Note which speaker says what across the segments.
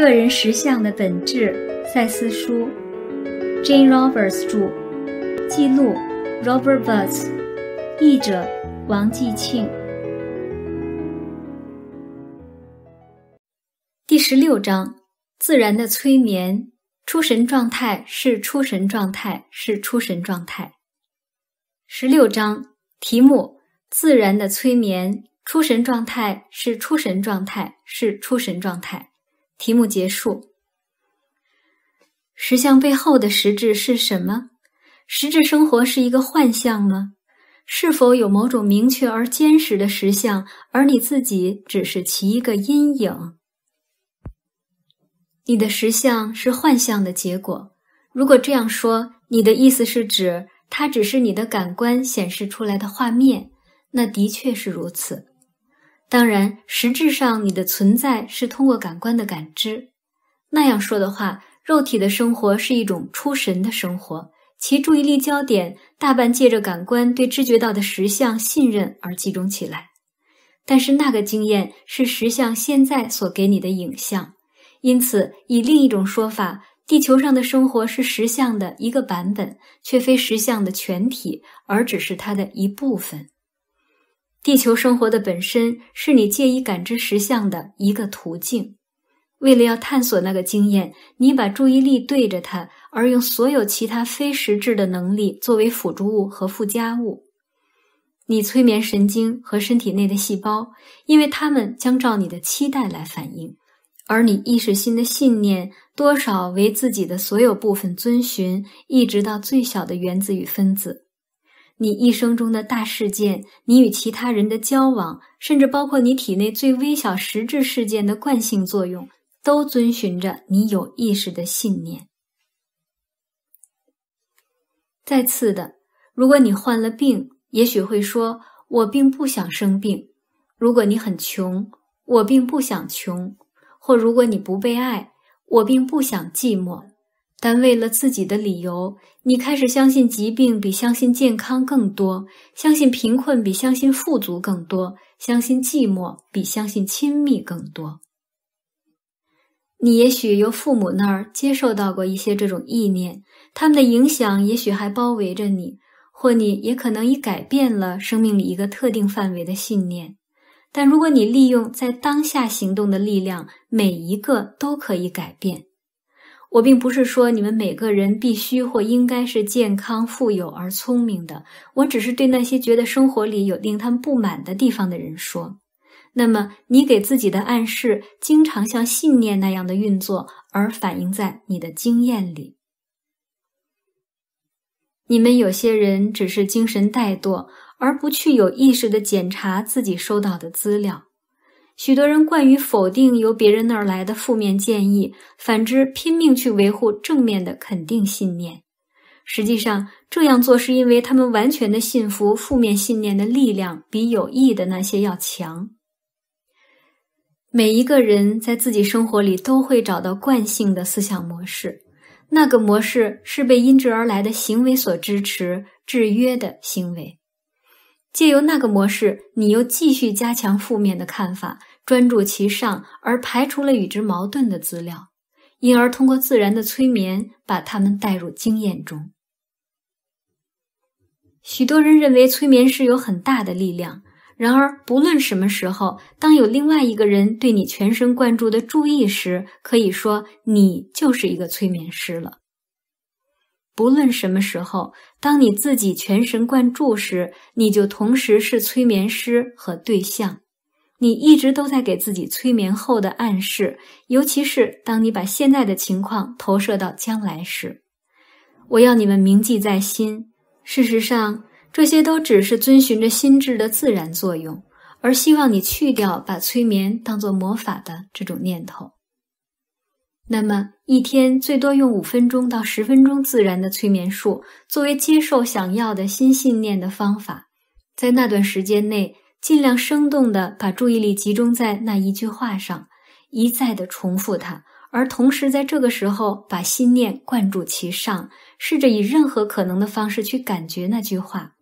Speaker 1: 个人实相的本质。赛斯书，Jane Roberts 著，记录，Roberts，译者，王继庆。第十六章：自然的催眠。出神状态是出神状态是出神状态。十六章题目：自然的催眠。出神状态是出神状态是出神状态。题目结束。实相背后的实质是什么？实质生活是一个幻象吗？是否有某种明确而坚实的实相，而你自己只是其一个阴影？你的实相是幻象的结果。如果这样说，你的意思是指它只是你的感官显示出来的画面？那的确是如此。当然，实质上你的存在是通过感官的感知。那样说的话，肉体的生活是一种出神的生活，其注意力焦点大半借着感官对知觉到的实相信任而集中起来。但是那个经验是实相现在所给你的影像。因此，以另一种说法，地球上的生活是实相的一个版本，却非实相的全体，而只是它的一部分。地球生活的本身是你借以感知实相的一个途径。为了要探索那个经验，你把注意力对着它，而用所有其他非实质的能力作为辅助物和附加物。你催眠神经和身体内的细胞，因为它们将照你的期待来反应，而你意识心的信念多少为自己的所有部分遵循，一直到最小的原子与分子。你一生中的大事件，你与其他人的交往，甚至包括你体内最微小实质事件的惯性作用，都遵循着你有意识的信念。再次的，如果你患了病，也许会说“我并不想生病”；如果你很穷，“我并不想穷”；或如果你不被爱，“我并不想寂寞”。但为了自己的理由，你开始相信疾病比相信健康更多，相信贫困比相信富足更多，相信寂寞比相信亲密更多。你也许由父母那儿接受到过一些这种意念，他们的影响也许还包围着你，或你也可能已改变了生命里一个特定范围的信念。但如果你利用在当下行动的力量，每一个都可以改变。我并不是说你们每个人必须或应该是健康、富有而聪明的，我只是对那些觉得生活里有令他们不满的地方的人说：，那么你给自己的暗示经常像信念那样的运作，而反映在你的经验里。你们有些人只是精神怠惰，而不去有意识的检查自己收到的资料。许多人惯于否定由别人那儿来的负面建议，反之拼命去维护正面的肯定信念。实际上这样做是因为他们完全的信服负面信念的力量比有益的那些要强。每一个人在自己生活里都会找到惯性的思想模式，那个模式是被因之而来的行为所支持、制约的行为。借由那个模式，你又继续加强负面的看法。专注其上，而排除了与之矛盾的资料，因而通过自然的催眠把他们带入经验中。许多人认为催眠师有很大的力量。然而，不论什么时候，当有另外一个人对你全神贯注的注意时，可以说你就是一个催眠师了。不论什么时候，当你自己全神贯注时，你就同时是催眠师和对象。你一直都在给自己催眠后的暗示，尤其是当你把现在的情况投射到将来时。我要你们铭记在心。事实上，这些都只是遵循着心智的自然作用，而希望你去掉把催眠当做魔法的这种念头。那么，一天最多用五分钟到十分钟自然的催眠术，作为接受想要的新信念的方法，在那段时间内。尽量生动的把注意力集中在那一句话上，一再的重复它，而同时在这个时候把心念灌注其上，试着以任何可能的方式去感觉那句话。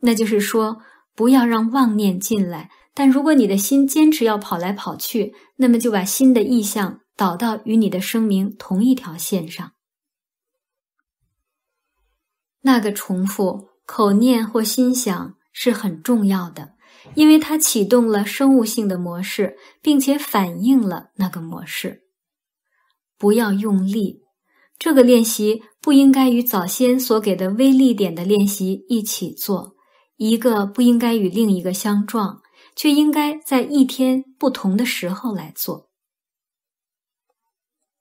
Speaker 1: 那就是说，不要让妄念进来。但如果你的心坚持要跑来跑去，那么就把心的意向导到与你的声明同一条线上。那个重复口念或心想。是很重要的，因为它启动了生物性的模式，并且反映了那个模式。不要用力，这个练习不应该与早先所给的微力点的练习一起做，一个不应该与另一个相撞，却应该在一天不同的时候来做。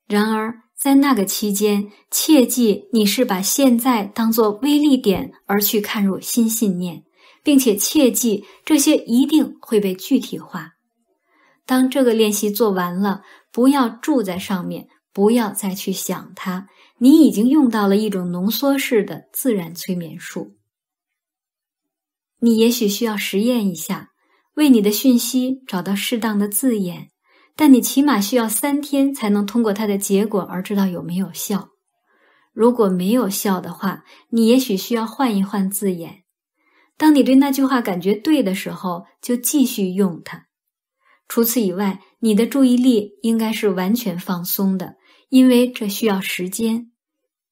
Speaker 1: 然而，在那个期间，切记你是把现在当作微力点而去看入新信念。并且切记，这些一定会被具体化。当这个练习做完了，不要住在上面，不要再去想它。你已经用到了一种浓缩式的自然催眠术。你也许需要实验一下，为你的讯息找到适当的字眼，但你起码需要三天才能通过它的结果而知道有没有效。如果没有效的话，你也许需要换一换字眼。当你对那句话感觉对的时候，就继续用它。除此以外，你的注意力应该是完全放松的，因为这需要时间。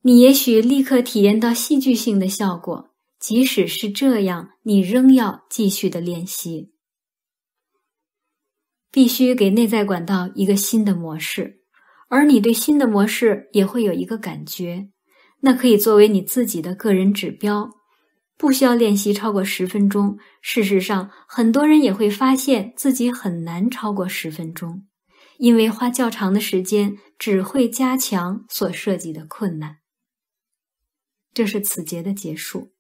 Speaker 1: 你也许立刻体验到戏剧性的效果，即使是这样，你仍要继续的练习。必须给内在管道一个新的模式，而你对新的模式也会有一个感觉，那可以作为你自己的个人指标。不需要练习超过十分钟。事实上，很多人也会发现自己很难超过十分钟，因为花较长的时间只会加强所涉及的困难。这是此节的结束。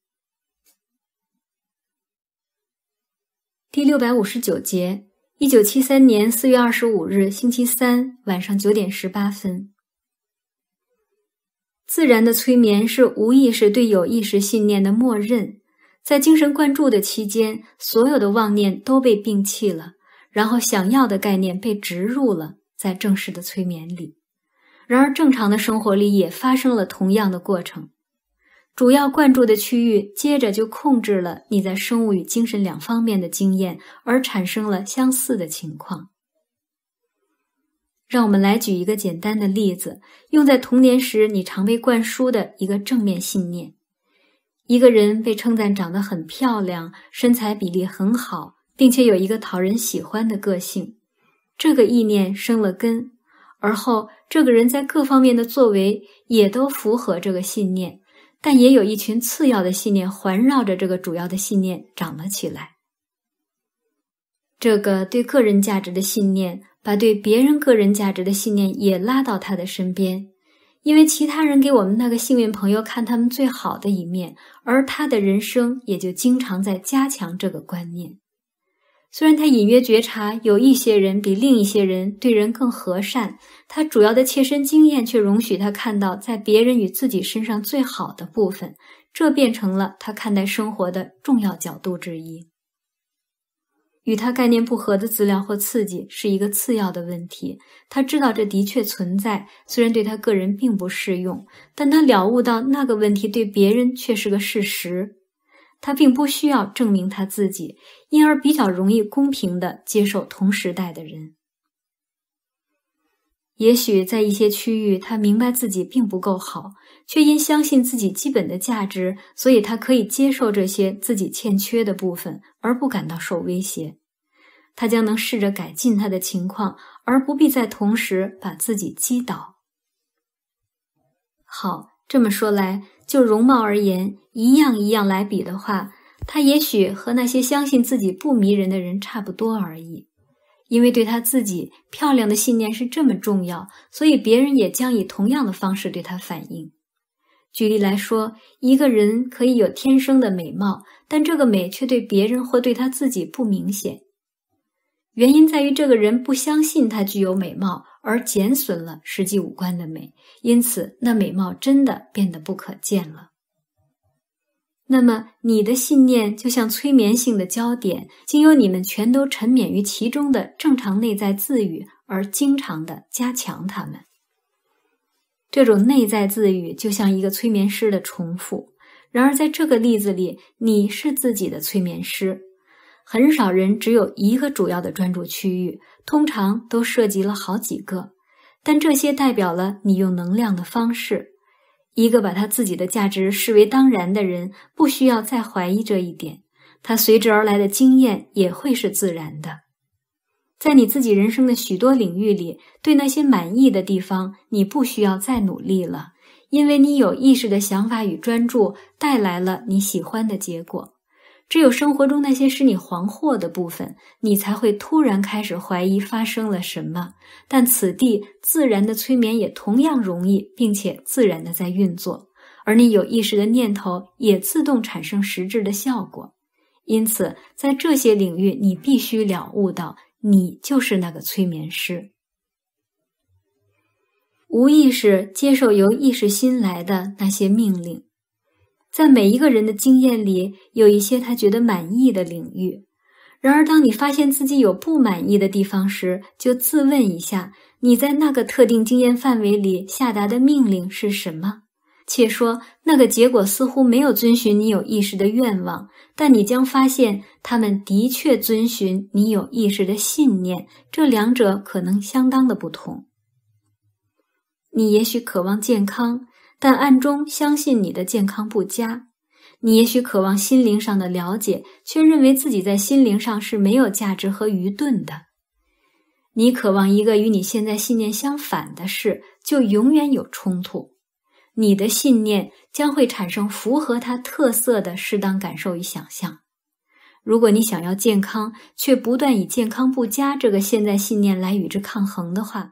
Speaker 1: 第六百五十九节，一九七三年四月二十五日星期三晚上九点十八分。自然的催眠是无意识对有意识信念的默认，在精神灌注的期间，所有的妄念都被摒弃了，然后想要的概念被植入了在正式的催眠里。然而，正常的生活里也发生了同样的过程，主要灌注的区域接着就控制了你在生物与精神两方面的经验，而产生了相似的情况。让我们来举一个简单的例子，用在童年时你常被灌输的一个正面信念：一个人被称赞长得很漂亮，身材比例很好，并且有一个讨人喜欢的个性。这个意念生了根，而后这个人在各方面的作为也都符合这个信念，但也有一群次要的信念环绕着这个主要的信念长了起来。这个对个人价值的信念。把对别人个人价值的信念也拉到他的身边，因为其他人给我们那个幸运朋友看他们最好的一面，而他的人生也就经常在加强这个观念。虽然他隐约觉察有一些人比另一些人对人更和善，他主要的切身经验却容许他看到在别人与自己身上最好的部分，这变成了他看待生活的重要角度之一。与他概念不合的资料或刺激是一个次要的问题。他知道这的确存在，虽然对他个人并不适用，但他了悟到那个问题对别人却是个事实。他并不需要证明他自己，因而比较容易公平地接受同时代的人。也许在一些区域，他明白自己并不够好，却因相信自己基本的价值，所以他可以接受这些自己欠缺的部分，而不感到受威胁。他将能试着改进他的情况，而不必在同时把自己击倒。好，这么说来，就容貌而言，一样一样来比的话，他也许和那些相信自己不迷人的人差不多而已。因为对他自己漂亮的信念是这么重要，所以别人也将以同样的方式对他反应。举例来说，一个人可以有天生的美貌，但这个美却对别人或对他自己不明显。原因在于这个人不相信他具有美貌，而减损了实际五官的美，因此那美貌真的变得不可见了。那么，你的信念就像催眠性的焦点，经由你们全都沉湎于其中的正常内在自愈而经常的加强它们。这种内在自愈就像一个催眠师的重复。然而，在这个例子里，你是自己的催眠师。很少人只有一个主要的专注区域，通常都涉及了好几个。但这些代表了你用能量的方式。一个把他自己的价值视为当然的人，不需要再怀疑这一点。他随之而来的经验也会是自然的。在你自己人生的许多领域里，对那些满意的地方，你不需要再努力了，因为你有意识的想法与专注带来了你喜欢的结果。只有生活中那些使你惶惑的部分，你才会突然开始怀疑发生了什么。但此地自然的催眠也同样容易，并且自然的在运作，而你有意识的念头也自动产生实质的效果。因此，在这些领域，你必须了悟到，你就是那个催眠师。无意识接受由意识心来的那些命令。在每一个人的经验里，有一些他觉得满意的领域。然而，当你发现自己有不满意的地方时，就自问一下：你在那个特定经验范围里下达的命令是什么？且说那个结果似乎没有遵循你有意识的愿望，但你将发现他们的确遵循你有意识的信念。这两者可能相当的不同。你也许渴望健康。但暗中相信你的健康不佳，你也许渴望心灵上的了解，却认为自己在心灵上是没有价值和愚钝的。你渴望一个与你现在信念相反的事，就永远有冲突。你的信念将会产生符合它特色的适当感受与想象。如果你想要健康，却不断以健康不佳这个现在信念来与之抗衡的话，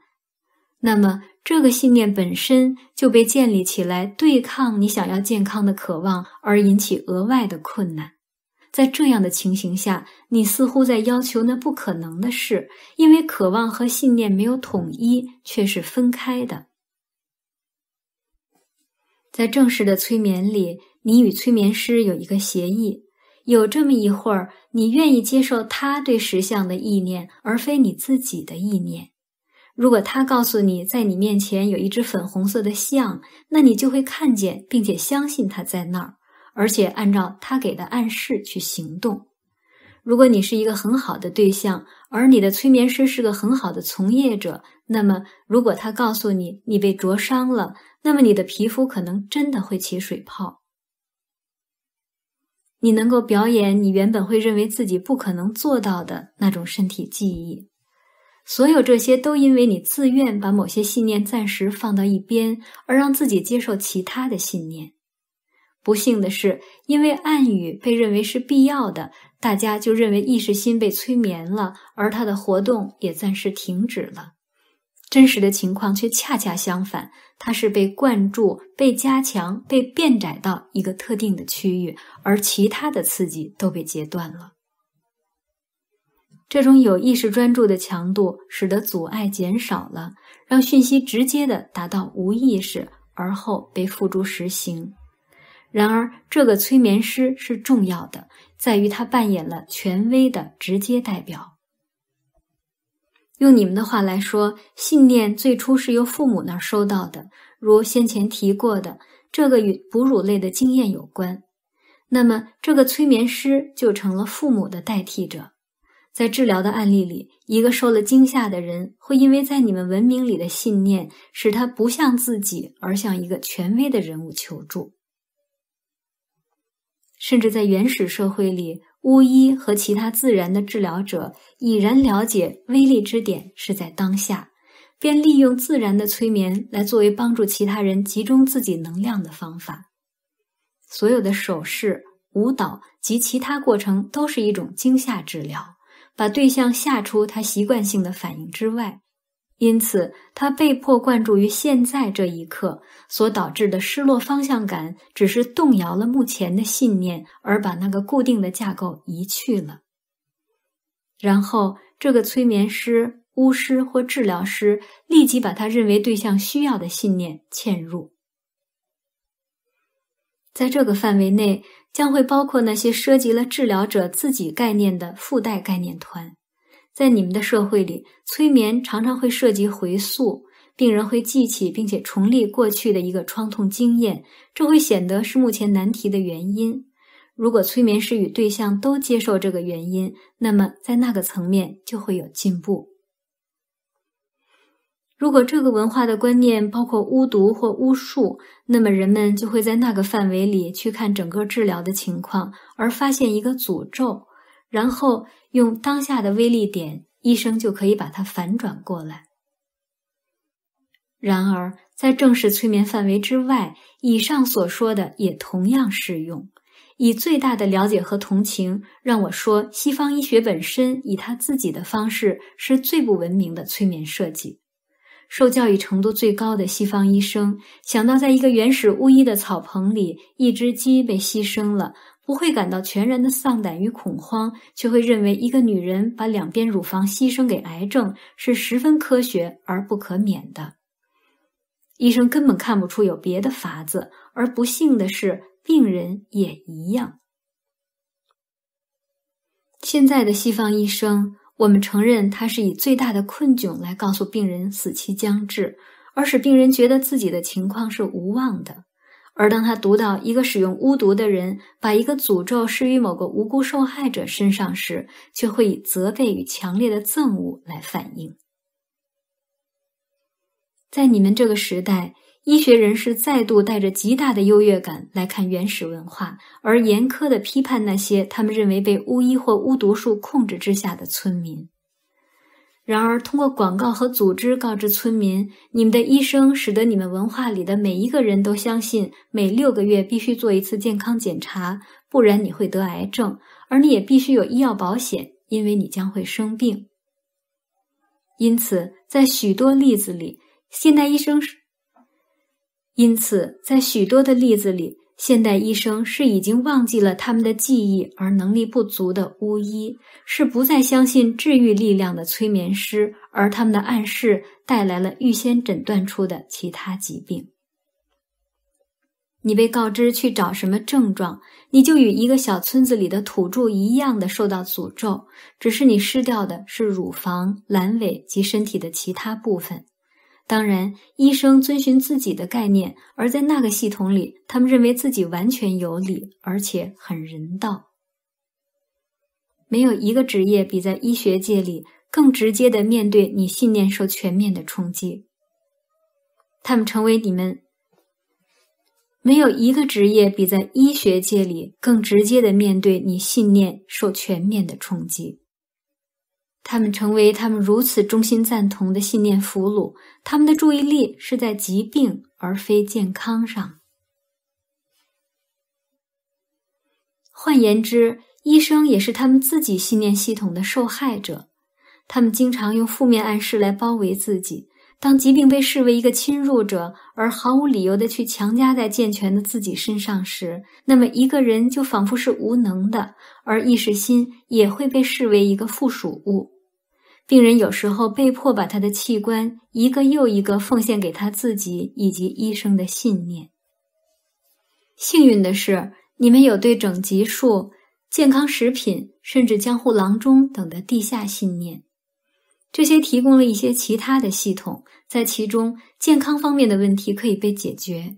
Speaker 1: 那么。这个信念本身就被建立起来，对抗你想要健康的渴望，而引起额外的困难。在这样的情形下，你似乎在要求那不可能的事，因为渴望和信念没有统一，却是分开的。在正式的催眠里，你与催眠师有一个协议：有这么一会儿，你愿意接受他对实相的意念，而非你自己的意念。如果他告诉你在你面前有一只粉红色的象，那你就会看见并且相信它在那儿，而且按照他给的暗示去行动。如果你是一个很好的对象，而你的催眠师是个很好的从业者，那么如果他告诉你你被灼伤了，那么你的皮肤可能真的会起水泡。你能够表演你原本会认为自己不可能做到的那种身体记忆。所有这些都因为你自愿把某些信念暂时放到一边，而让自己接受其他的信念。不幸的是，因为暗语被认为是必要的，大家就认为意识心被催眠了，而它的活动也暂时停止了。真实的情况却恰恰相反，它是被灌注、被加强、被变窄到一个特定的区域，而其他的刺激都被截断了。这种有意识专注的强度，使得阻碍减少了，让讯息直接的达到无意识，而后被付诸实行。然而，这个催眠师是重要的，在于他扮演了权威的直接代表。用你们的话来说，信念最初是由父母那儿收到的，如先前提过的，这个与哺乳类的经验有关。那么，这个催眠师就成了父母的代替者。在治疗的案例里，一个受了惊吓的人会因为在你们文明里的信念，使他不像自己而向一个权威的人物求助。甚至在原始社会里，巫医和其他自然的治疗者已然了解威力之点是在当下，便利用自然的催眠来作为帮助其他人集中自己能量的方法。所有的手势、舞蹈及其他过程都是一种惊吓治疗。把对象吓出他习惯性的反应之外，因此他被迫灌注于现在这一刻，所导致的失落方向感只是动摇了目前的信念，而把那个固定的架构移去了。然后，这个催眠师、巫师或治疗师立即把他认为对象需要的信念嵌入，在这个范围内。将会包括那些涉及了治疗者自己概念的附带概念团，在你们的社会里，催眠常常会涉及回溯，病人会记起并且重历过去的一个创痛经验，这会显得是目前难题的原因。如果催眠师与对象都接受这个原因，那么在那个层面就会有进步。如果这个文化的观念包括巫毒或巫术，那么人们就会在那个范围里去看整个治疗的情况，而发现一个诅咒，然后用当下的威力点，医生就可以把它反转过来。然而，在正式催眠范围之外，以上所说的也同样适用。以最大的了解和同情，让我说，西方医学本身以他自己的方式，是最不文明的催眠设计。受教育程度最高的西方医生，想到在一个原始巫医的草棚里，一只鸡被牺牲了，不会感到全然的丧胆与恐慌，却会认为一个女人把两边乳房牺牲给癌症是十分科学而不可免的。医生根本看不出有别的法子，而不幸的是，病人也一样。现在的西方医生。我们承认，他是以最大的困窘来告诉病人死期将至，而使病人觉得自己的情况是无望的；而当他读到一个使用巫毒的人把一个诅咒施于某个无辜受害者身上时，却会以责备与强烈的憎恶来反应。在你们这个时代。医学人士再度带着极大的优越感来看原始文化，而严苛地批判那些他们认为被巫医或巫毒术控制之下的村民。然而，通过广告和组织告知村民：“你们的医生使得你们文化里的每一个人都相信，每六个月必须做一次健康检查，不然你会得癌症，而你也必须有医药保险，因为你将会生病。”因此，在许多例子里，现代医生。因此，在许多的例子里，现代医生是已经忘记了他们的记忆而能力不足的巫医，是不再相信治愈力量的催眠师，而他们的暗示带来了预先诊断出的其他疾病。你被告知去找什么症状，你就与一个小村子里的土著一样的受到诅咒，只是你失掉的是乳房、阑尾及身体的其他部分。当然，医生遵循自己的概念，而在那个系统里，他们认为自己完全有理，而且很人道。没有一个职业比在医学界里更直接的面对你信念受全面的冲击。他们成为你们。没有一个职业比在医学界里更直接的面对你信念受全面的冲击。他们成为他们如此忠心赞同的信念俘虏，他们的注意力是在疾病而非健康上。换言之，医生也是他们自己信念系统的受害者。他们经常用负面暗示来包围自己。当疾病被视为一个侵入者，而毫无理由的去强加在健全的自己身上时，那么一个人就仿佛是无能的，而意识心也会被视为一个附属物。病人有时候被迫把他的器官一个又一个奉献给他自己以及医生的信念。幸运的是，你们有对整级术、健康食品甚至江湖郎中等的地下信念，这些提供了一些其他的系统，在其中健康方面的问题可以被解决。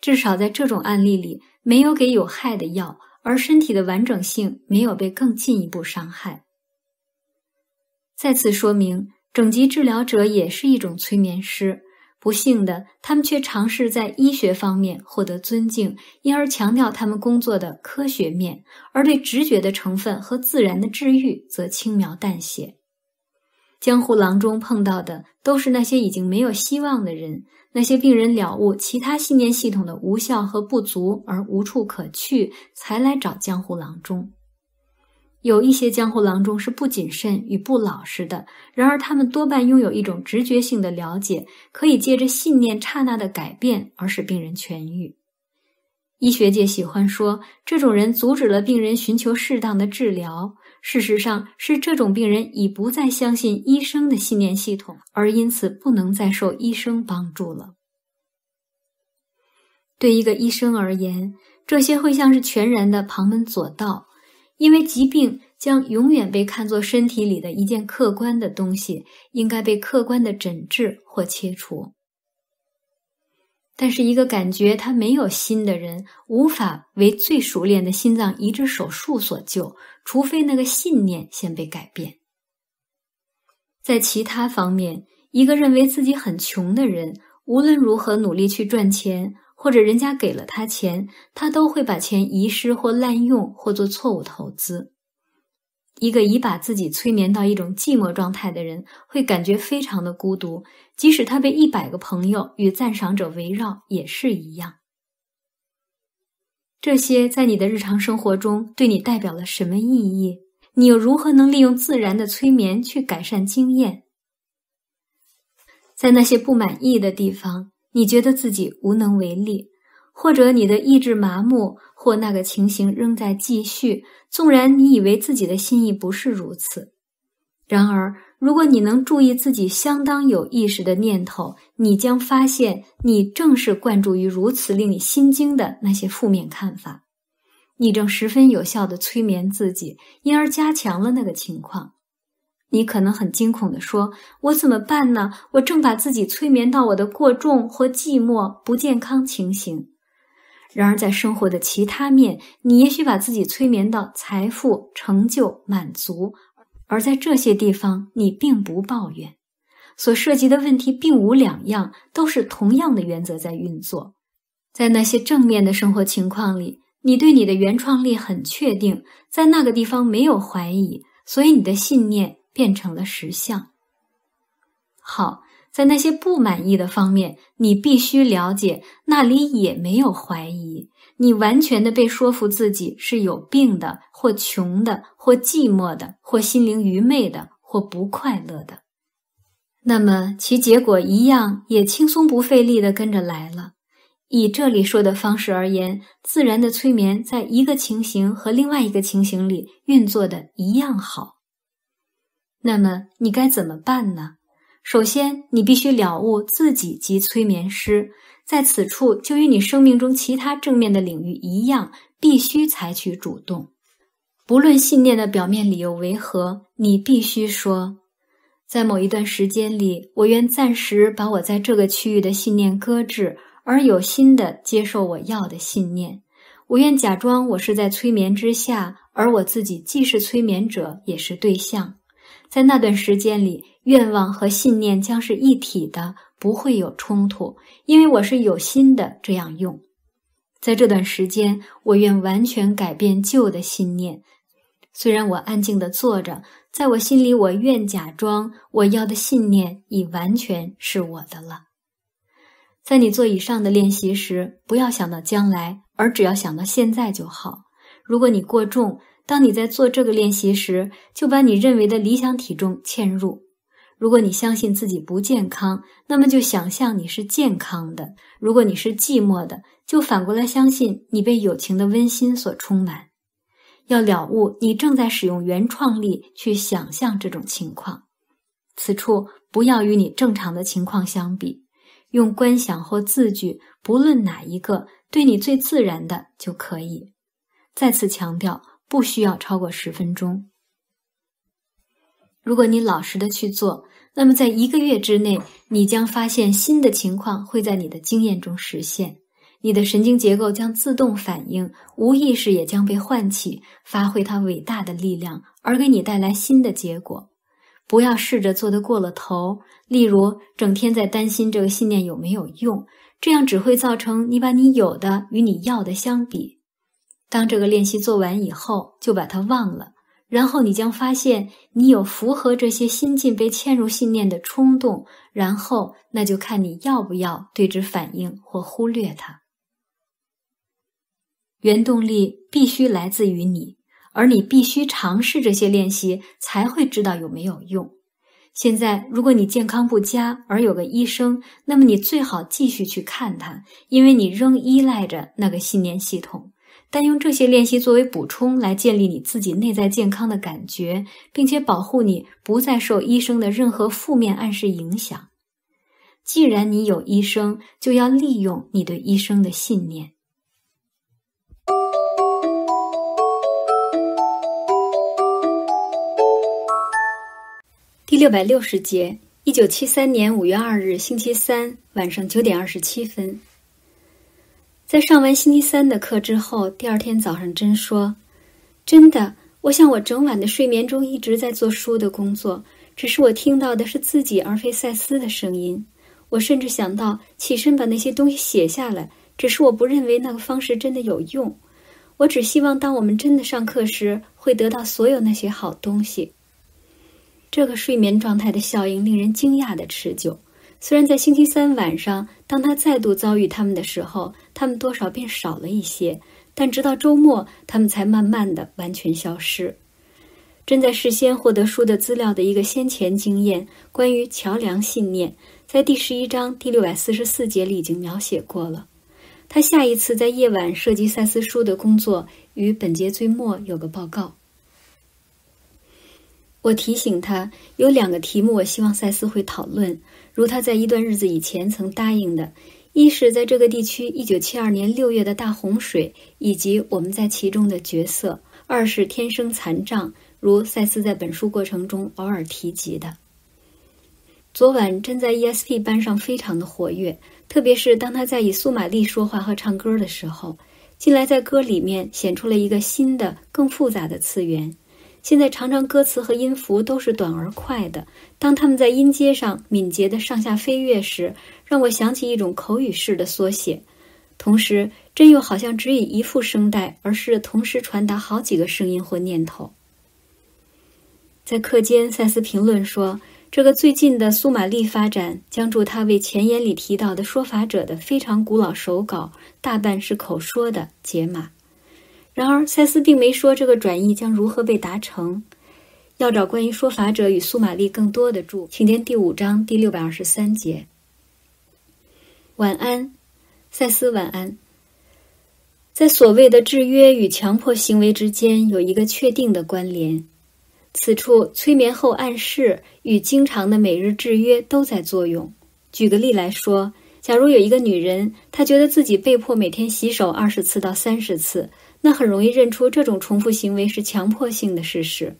Speaker 1: 至少在这种案例里，没有给有害的药，而身体的完整性没有被更进一步伤害。再次说明，整脊治疗者也是一种催眠师。不幸的，他们却尝试在医学方面获得尊敬，因而强调他们工作的科学面，而对直觉的成分和自然的治愈则轻描淡写。江湖郎中碰到的都是那些已经没有希望的人，那些病人了悟其他信念系统的无效和不足而无处可去，才来找江湖郎中。有一些江湖郎中是不谨慎与不老实的，然而他们多半拥有一种直觉性的了解，可以借着信念刹那的改变而使病人痊愈。医学界喜欢说，这种人阻止了病人寻求适当的治疗。事实上，是这种病人已不再相信医生的信念系统，而因此不能再受医生帮助了。对一个医生而言，这些会像是全然的旁门左道。因为疾病将永远被看作身体里的一件客观的东西，应该被客观的诊治或切除。但是，一个感觉他没有心的人，无法为最熟练的心脏移植手术所救，除非那个信念先被改变。在其他方面，一个认为自己很穷的人，无论如何努力去赚钱。或者人家给了他钱，他都会把钱遗失或滥用或做错误投资。一个已把自己催眠到一种寂寞状态的人，会感觉非常的孤独，即使他被一百个朋友与赞赏者围绕也是一样。这些在你的日常生活中对你代表了什么意义？你又如何能利用自然的催眠去改善经验？在那些不满意的地方。你觉得自己无能为力，或者你的意志麻木，或那个情形仍在继续。纵然你以为自己的心意不是如此，然而如果你能注意自己相当有意识的念头，你将发现你正是关注于如此令你心惊的那些负面看法。你正十分有效的催眠自己，因而加强了那个情况。你可能很惊恐的说：“我怎么办呢？我正把自己催眠到我的过重或寂寞、不健康情形。”然而，在生活的其他面，你也许把自己催眠到财富、成就、满足，而在这些地方，你并不抱怨。所涉及的问题并无两样，都是同样的原则在运作。在那些正面的生活情况里，你对你的原创力很确定，在那个地方没有怀疑，所以你的信念。变成了实像。好，在那些不满意的方面，你必须了解，那里也没有怀疑。你完全的被说服自己是有病的，或穷的，或寂寞的，或心灵愚昧的，或不快乐的。那么其结果一样，也轻松不费力的跟着来了。以这里说的方式而言，自然的催眠，在一个情形和另外一个情形里运作的一样好。那么你该怎么办呢？首先，你必须了悟自己及催眠师在此处就与你生命中其他正面的领域一样，必须采取主动。不论信念的表面理由为何，你必须说：“在某一段时间里，我愿暂时把我在这个区域的信念搁置，而有心的接受我要的信念。我愿假装我是在催眠之下，而我自己既是催眠者，也是对象。”在那段时间里，愿望和信念将是一体的，不会有冲突，因为我是有心的这样用。在这段时间，我愿完全改变旧的信念。虽然我安静地坐着，在我心里，我愿假装我要的信念已完全是我的了。在你做以上的练习时，不要想到将来，而只要想到现在就好。如果你过重，当你在做这个练习时，就把你认为的理想体重嵌入。如果你相信自己不健康，那么就想象你是健康的；如果你是寂寞的，就反过来相信你被友情的温馨所充满。要了悟你正在使用原创力去想象这种情况。此处不要与你正常的情况相比，用观想或字句，不论哪一个对你最自然的就可以。再次强调。不需要超过十分钟。如果你老实的去做，那么在一个月之内，你将发现新的情况会在你的经验中实现。你的神经结构将自动反应，无意识也将被唤起，发挥它伟大的力量，而给你带来新的结果。不要试着做的过了头，例如整天在担心这个信念有没有用，这样只会造成你把你有的与你要的相比。当这个练习做完以后，就把它忘了。然后你将发现你有符合这些新进被嵌入信念的冲动。然后那就看你要不要对之反应或忽略它。原动力必须来自于你，而你必须尝试这些练习才会知道有没有用。现在，如果你健康不佳而有个医生，那么你最好继续去看他，因为你仍依赖着那个信念系统。但用这些练习作为补充，来建立你自己内在健康的感觉，并且保护你不再受医生的任何负面暗示影响。既然你有医生，就要利用你对医生的信念。第六百六十节，一九七三年五月二日星期三晚上九点二十七分。在上完星期三的课之后，第二天早上，珍说：“真的，我想我整晚的睡眠中一直在做书的工作，只是我听到的是自己而非赛斯的声音。我甚至想到起身把那些东西写下来，只是我不认为那个方式真的有用。我只希望当我们真的上课时，会得到所有那些好东西。这个睡眠状态的效应令人惊讶的持久。”虽然在星期三晚上，当他再度遭遇他们的时候，他们多少变少了一些，但直到周末，他们才慢慢的完全消失。正在事先获得书的资料的一个先前经验，关于桥梁信念，在第十一章第六百四十四节里已经描写过了。他下一次在夜晚涉及赛斯书的工作，与本节最末有个报告。我提醒他，有两个题目，我希望赛斯会讨论。如他在一段日子以前曾答应的，一是在这个地区一九七二年六月的大洪水以及我们在其中的角色；二是天生残障，如塞斯在本书过程中偶尔提及的。昨晚真在 E.S.T 班上非常的活跃，特别是当他在以苏玛丽说话和唱歌的时候，近来在歌里面显出了一个新的、更复杂的次元。现在常常歌词和音符都是短而快的。当他们在音阶上敏捷的上下飞跃时，让我想起一种口语式的缩写。同时，这又好像只以一副声带，而是同时传达好几个声音或念头。在课间，塞斯评论说：“这个最近的苏玛丽发展将助他为前言里提到的说法者的非常古老手稿，大半是口说的解码。”然而，塞斯并没说这个转译将如何被达成。要找关于说法者与苏玛丽更多的注，请见第五章第六百二十三节。晚安，塞斯。晚安。在所谓的制约与强迫行为之间有一个确定的关联。此处，催眠后暗示与经常的每日制约都在作用。举个例来说，假如有一个女人，她觉得自己被迫每天洗手二十次到三十次。那很容易认出这种重复行为是强迫性的事实，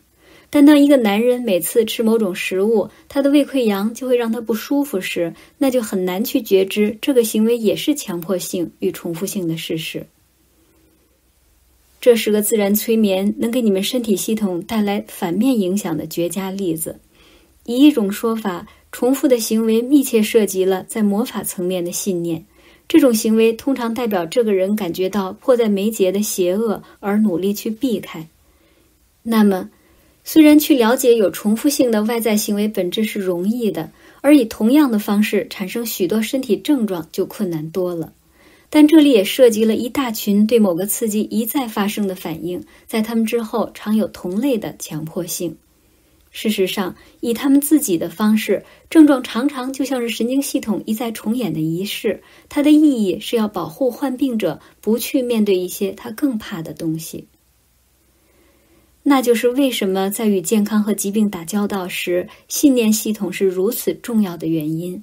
Speaker 1: 但当一个男人每次吃某种食物，他的胃溃疡就会让他不舒服时，那就很难去觉知这个行为也是强迫性与重复性的事实。这是个自然催眠能给你们身体系统带来反面影响的绝佳例子。以一种说法，重复的行为密切涉及了在魔法层面的信念。这种行为通常代表这个人感觉到迫在眉睫的邪恶而努力去避开。那么，虽然去了解有重复性的外在行为本质是容易的，而以同样的方式产生许多身体症状就困难多了。但这里也涉及了一大群对某个刺激一再发生的反应，在他们之后常有同类的强迫性。事实上，以他们自己的方式，症状常常就像是神经系统一再重演的仪式。它的意义是要保护患病者不去面对一些他更怕的东西。那就是为什么在与健康和疾病打交道时，信念系统是如此重要的原因。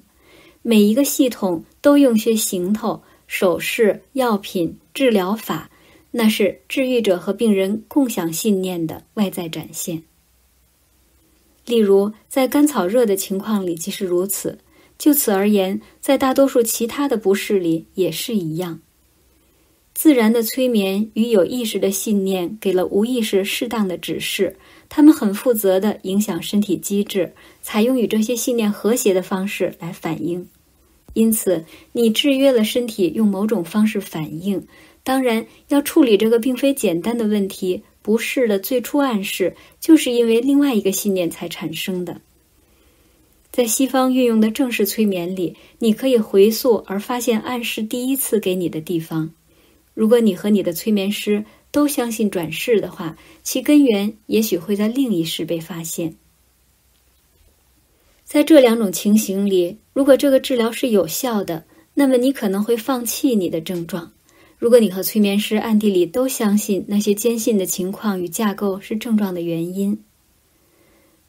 Speaker 1: 每一个系统都用些行头、首饰、药品、治疗法，那是治愈者和病人共享信念的外在展现。例如，在甘草热的情况里，即是如此。就此而言，在大多数其他的不适里也是一样。自然的催眠与有意识的信念给了无意识适当的指示，他们很负责地影响身体机制，采用与这些信念和谐的方式来反应。因此，你制约了身体用某种方式反应。当然，要处理这个并非简单的问题。不是的最初暗示，就是因为另外一个信念才产生的。在西方运用的正式催眠里，你可以回溯而发现暗示第一次给你的地方。如果你和你的催眠师都相信转世的话，其根源也许会在另一世被发现。在这两种情形里，如果这个治疗是有效的，那么你可能会放弃你的症状。如果你和催眠师暗地里都相信那些坚信的情况与架构是症状的原因，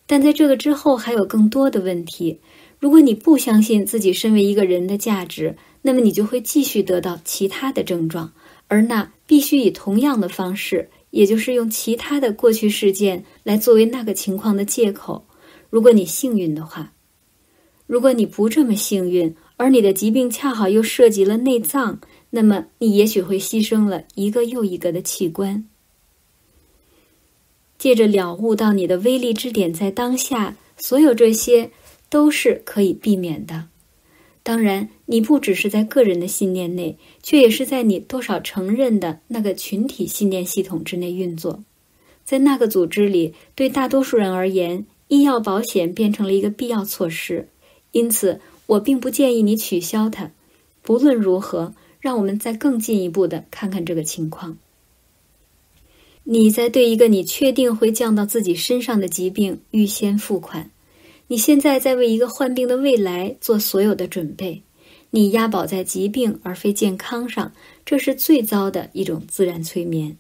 Speaker 1: 但在这个之后还有更多的问题。如果你不相信自己身为一个人的价值，那么你就会继续得到其他的症状，而那必须以同样的方式，也就是用其他的过去事件来作为那个情况的借口。如果你幸运的话，如果你不这么幸运，而你的疾病恰好又涉及了内脏。那么，你也许会牺牲了一个又一个的器官。借着了悟到你的威力之点在当下，所有这些都是可以避免的。当然，你不只是在个人的信念内，却也是在你多少承认的那个群体信念系统之内运作。在那个组织里，对大多数人而言，医药保险变成了一个必要措施。因此，我并不建议你取消它。不论如何。让我们再更进一步的看看这个情况。你在对一个你确定会降到自己身上的疾病预先付款，你现在在为一个患病的未来做所有的准备，你押宝在疾病而非健康上，这是最糟的一种自然催眠。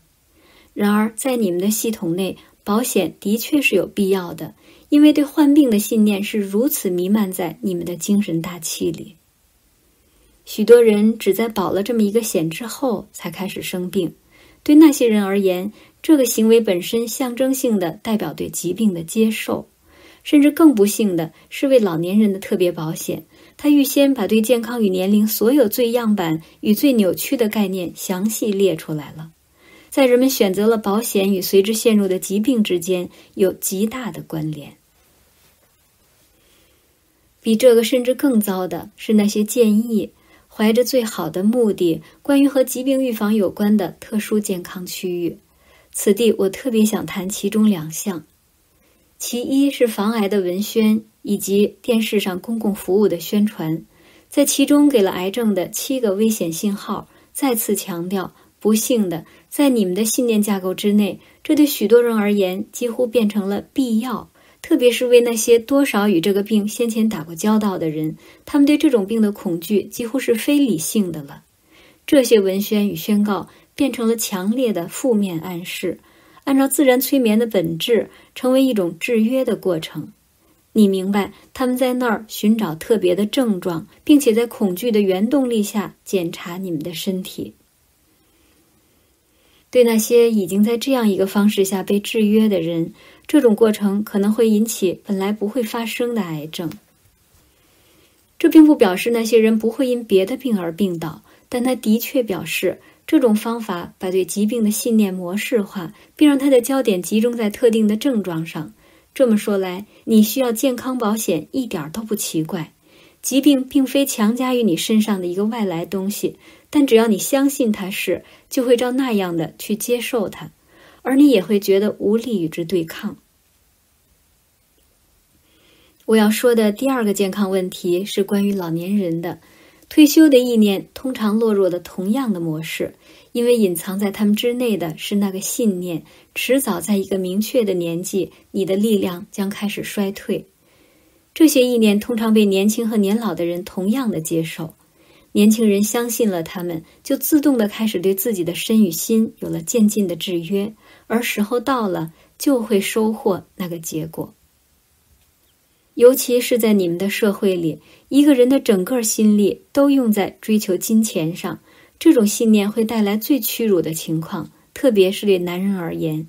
Speaker 1: 然而，在你们的系统内，保险的确是有必要的，因为对患病的信念是如此弥漫在你们的精神大气里。许多人只在保了这么一个险之后才开始生病。对那些人而言，这个行为本身象征性的代表对疾病的接受。甚至更不幸的是，为老年人的特别保险，他预先把对健康与年龄所有最样板与最扭曲的概念详细列出来了。在人们选择了保险与随之陷入的疾病之间，有极大的关联。比这个甚至更糟的是那些建议。怀着最好的目的，关于和疾病预防有关的特殊健康区域，此地我特别想谈其中两项。其一是防癌的文宣以及电视上公共服务的宣传，在其中给了癌症的七个危险信号，再次强调。不幸的，在你们的信念架构之内，这对许多人而言几乎变成了必要。特别是为那些多少与这个病先前打过交道的人，他们对这种病的恐惧几乎是非理性的了。这些文宣与宣告变成了强烈的负面暗示，按照自然催眠的本质，成为一种制约的过程。你明白，他们在那儿寻找特别的症状，并且在恐惧的原动力下检查你们的身体。对那些已经在这样一个方式下被制约的人，这种过程可能会引起本来不会发生的癌症。这并不表示那些人不会因别的病而病倒，但它的确表示，这种方法把对疾病的信念模式化，并让他的焦点集中在特定的症状上。这么说来，你需要健康保险一点都不奇怪。疾病并非强加于你身上的一个外来东西。但只要你相信它是，就会照那样的去接受它，而你也会觉得无力与之对抗。我要说的第二个健康问题是关于老年人的。退休的意念通常落入了同样的模式，因为隐藏在他们之内的，是那个信念：迟早在一个明确的年纪，你的力量将开始衰退。这些意念通常被年轻和年老的人同样的接受。年轻人相信了他们，就自动的开始对自己的身与心有了渐进的制约，而时候到了，就会收获那个结果。尤其是在你们的社会里，一个人的整个心力都用在追求金钱上，这种信念会带来最屈辱的情况，特别是对男人而言，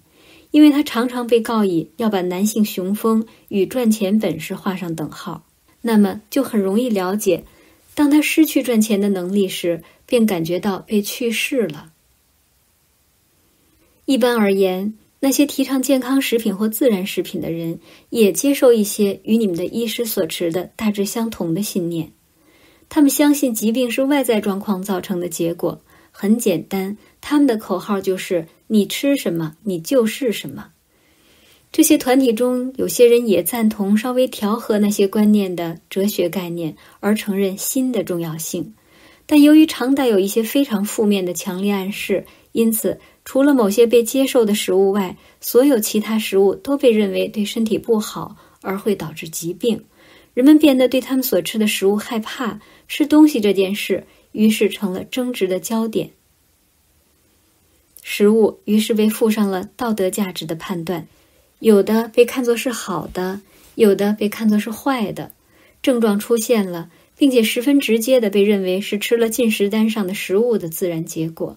Speaker 1: 因为他常常被告以要把男性雄风与赚钱本事画上等号，那么就很容易了解。当他失去赚钱的能力时，便感觉到被去世了。一般而言，那些提倡健康食品或自然食品的人，也接受一些与你们的医师所持的大致相同的信念。他们相信疾病是外在状况造成的结果。很简单，他们的口号就是“你吃什么，你就是什么”。这些团体中有些人也赞同稍微调和那些观念的哲学概念，而承认心的重要性。但由于常带有一些非常负面的强烈暗示，因此除了某些被接受的食物外，所有其他食物都被认为对身体不好，而会导致疾病。人们变得对他们所吃的食物害怕，吃东西这件事于是成了争执的焦点。食物于是被附上了道德价值的判断。有的被看作是好的，有的被看作是坏的。症状出现了，并且十分直接的被认为是吃了进食单上的食物的自然结果。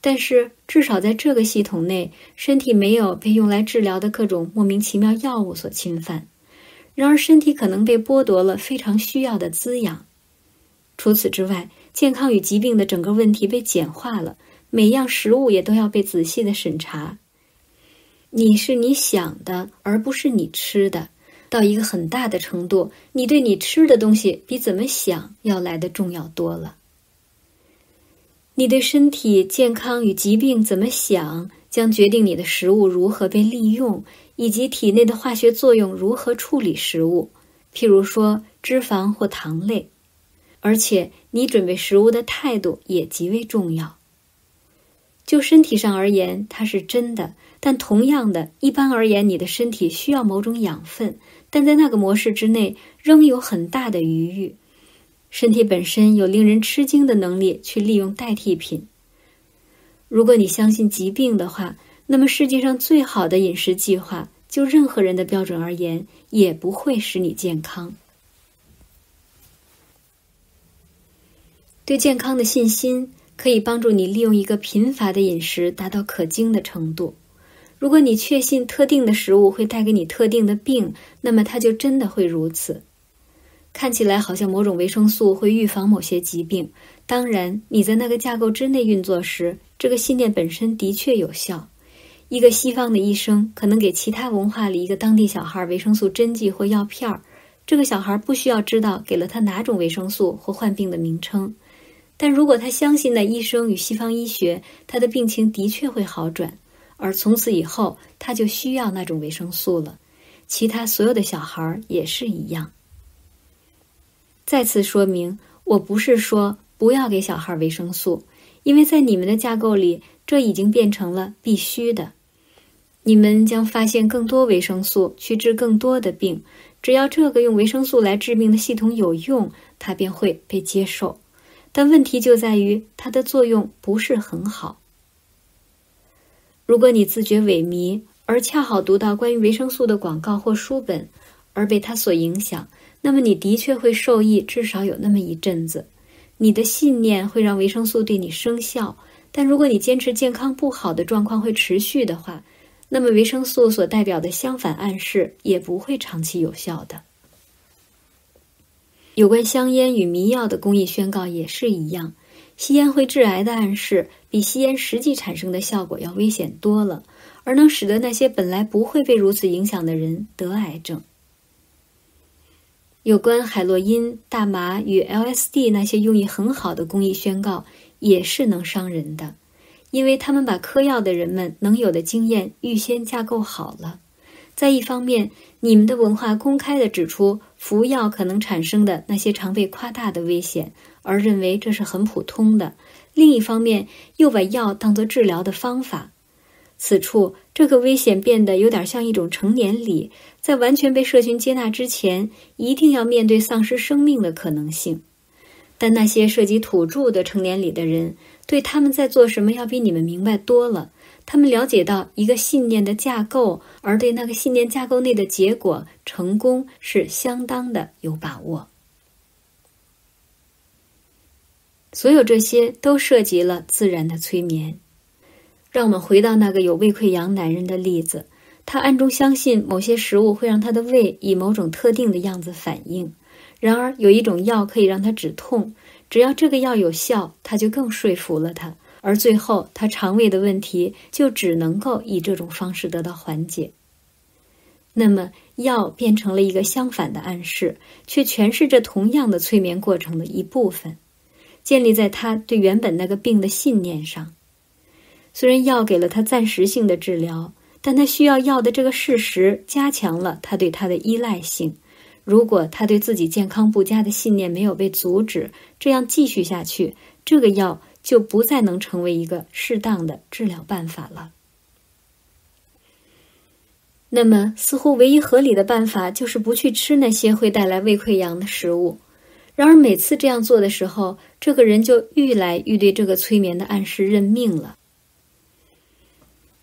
Speaker 1: 但是，至少在这个系统内，身体没有被用来治疗的各种莫名其妙药物所侵犯。然而，身体可能被剥夺了非常需要的滋养。除此之外，健康与疾病的整个问题被简化了，每样食物也都要被仔细的审查。你是你想的，而不是你吃的。到一个很大的程度，你对你吃的东西比怎么想要来的重要多了。你对身体健康与疾病怎么想，将决定你的食物如何被利用，以及体内的化学作用如何处理食物。譬如说脂肪或糖类，而且你准备食物的态度也极为重要。就身体上而言，它是真的。但同样的，一般而言，你的身体需要某种养分，但在那个模式之内仍有很大的余裕。身体本身有令人吃惊的能力去利用代替品。如果你相信疾病的话，那么世界上最好的饮食计划，就任何人的标准而言，也不会使你健康。对健康的信心可以帮助你利用一个贫乏的饮食达到可惊的程度。如果你确信特定的食物会带给你特定的病，那么它就真的会如此。看起来好像某种维生素会预防某些疾病。当然，你在那个架构之内运作时，这个信念本身的确有效。一个西方的医生可能给其他文化里一个当地小孩维生素针剂或药片儿，这个小孩不需要知道给了他哪种维生素或患病的名称，但如果他相信那医生与西方医学，他的病情的确会好转。而从此以后，他就需要那种维生素了。其他所有的小孩也是一样。再次说明，我不是说不要给小孩维生素，因为在你们的架构里，这已经变成了必须的。你们将发现更多维生素去治更多的病。只要这个用维生素来治病的系统有用，它便会被接受。但问题就在于它的作用不是很好。如果你自觉萎靡，而恰好读到关于维生素的广告或书本，而被它所影响，那么你的确会受益，至少有那么一阵子。你的信念会让维生素对你生效。但如果你坚持健康不好的状况会持续的话，那么维生素所代表的相反暗示也不会长期有效的。有关香烟与迷药的公益宣告也是一样。吸烟会致癌的暗示，比吸烟实际产生的效果要危险多了，而能使得那些本来不会被如此影响的人得癌症。有关海洛因、大麻与 LSD 那些用意很好的公益宣告，也是能伤人的，因为他们把嗑药的人们能有的经验预先架构好了。在一方面，你们的文化公开的指出服药可能产生的那些常被夸大的危险。而认为这是很普通的，另一方面又把药当作治疗的方法。此处这个危险变得有点像一种成年礼，在完全被社群接纳之前，一定要面对丧失生命的可能性。但那些涉及土著的成年礼的人，对他们在做什么要比你们明白多了。他们了解到一个信念的架构，而对那个信念架构内的结果成功是相当的有把握。所有这些都涉及了自然的催眠。让我们回到那个有胃溃疡男人的例子。他暗中相信某些食物会让他的胃以某种特定的样子反应。然而，有一种药可以让他止痛。只要这个药有效，他就更说服了他。而最后，他肠胃的问题就只能够以这种方式得到缓解。那么，药变成了一个相反的暗示，却诠释着同样的催眠过程的一部分。建立在他对原本那个病的信念上，虽然药给了他暂时性的治疗，但他需要药的这个事实加强了他对他的依赖性。如果他对自己健康不佳的信念没有被阻止，这样继续下去，这个药就不再能成为一个适当的治疗办法了。那么，似乎唯一合理的办法就是不去吃那些会带来胃溃疡的食物。然而，每次这样做的时候，这个人就愈来愈对这个催眠的暗示认命了。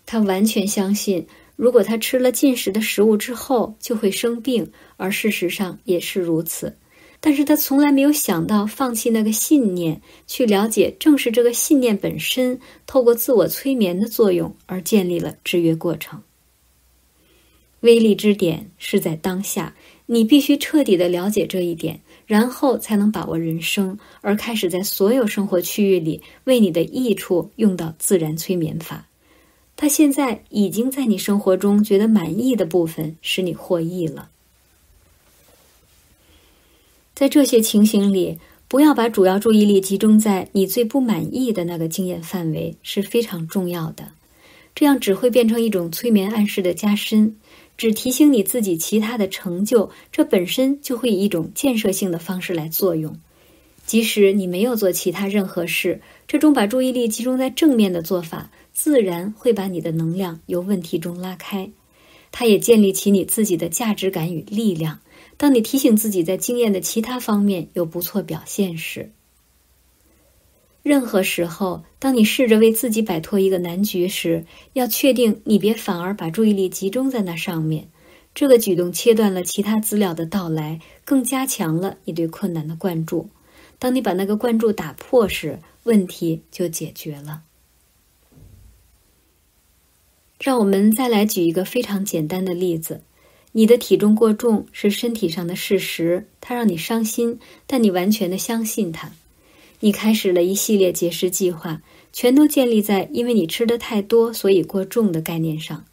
Speaker 1: 他完全相信，如果他吃了进食的食物之后就会生病，而事实上也是如此。但是他从来没有想到放弃那个信念，去了解正是这个信念本身，透过自我催眠的作用而建立了制约过程。威力之点是在当下，你必须彻底的了解这一点。然后才能把握人生，而开始在所有生活区域里为你的益处用到自然催眠法。他现在已经在你生活中觉得满意的部分使你获益了。在这些情形里，不要把主要注意力集中在你最不满意的那个经验范围是非常重要的，这样只会变成一种催眠暗示的加深。只提醒你自己其他的成就，这本身就会以一种建设性的方式来作用。即使你没有做其他任何事，这种把注意力集中在正面的做法，自然会把你的能量由问题中拉开。它也建立起你自己的价值感与力量。当你提醒自己在经验的其他方面有不错表现时。任何时候，当你试着为自己摆脱一个难局时，要确定你别反而把注意力集中在那上面。这个举动切断了其他资料的到来，更加强了你对困难的关注。当你把那个关注打破时，问题就解决了。让我们再来举一个非常简单的例子：你的体重过重是身体上的事实，它让你伤心，但你完全的相信它。你开始了一系列节食计划，全都建立在“因为你吃的太多，所以过重”的概念上。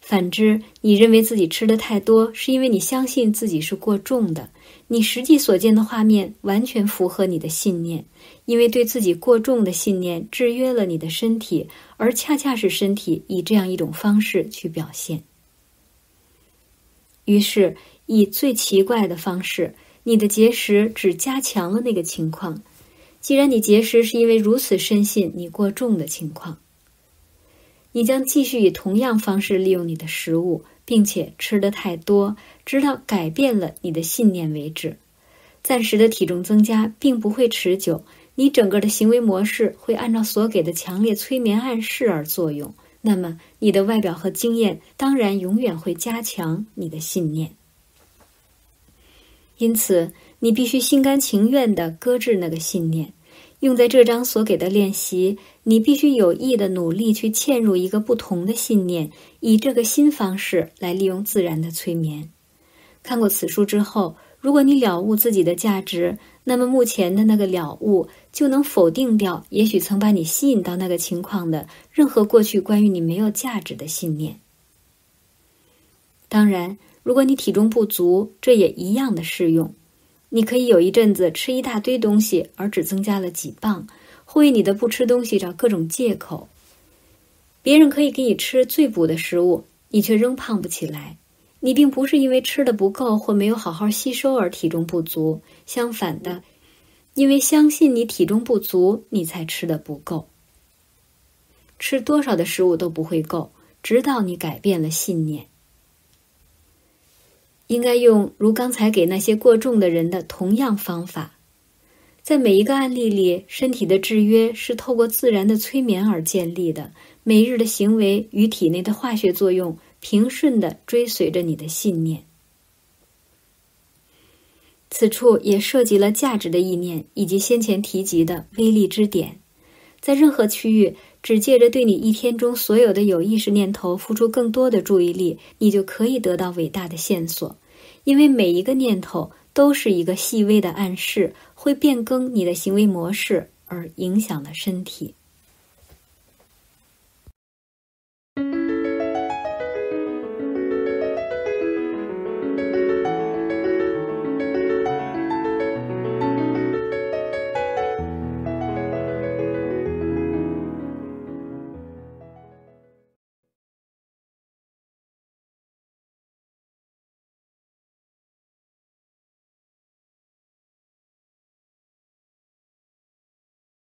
Speaker 1: 反之，你认为自己吃的太多，是因为你相信自己是过重的。你实际所见的画面完全符合你的信念，因为对自己过重的信念制约了你的身体，而恰恰是身体以这样一种方式去表现。于是，以最奇怪的方式，你的节食只加强了那个情况。既然你节食是因为如此深信你过重的情况，你将继续以同样方式利用你的食物，并且吃得太多，直到改变了你的信念为止。暂时的体重增加并不会持久，你整个的行为模式会按照所给的强烈催眠暗示而作用。那么，你的外表和经验当然永远会加强你的信念。因此，你必须心甘情愿地搁置那个信念。用在这章所给的练习，你必须有意的努力去嵌入一个不同的信念，以这个新方式来利用自然的催眠。看过此书之后，如果你了悟自己的价值，那么目前的那个了悟就能否定掉也许曾把你吸引到那个情况的任何过去关于你没有价值的信念。当然，如果你体重不足，这也一样的适用。你可以有一阵子吃一大堆东西，而只增加了几磅；或为你的不吃东西找各种借口。别人可以给你吃最补的食物，你却仍胖不起来。你并不是因为吃的不够或没有好好吸收而体重不足，相反的，因为相信你体重不足，你才吃的不够。吃多少的食物都不会够，直到你改变了信念。应该用如刚才给那些过重的人的同样方法，在每一个案例里，身体的制约是透过自然的催眠而建立的。每日的行为与体内的化学作用平顺地追随着你的信念。此处也涉及了价值的意念，以及先前提及的威力之点，在任何区域。只借着对你一天中所有的有意识念头付出更多的注意力，你就可以得到伟大的线索，因为每一个念头都是一个细微的暗示，会变更你的行为模式，而影响了身体。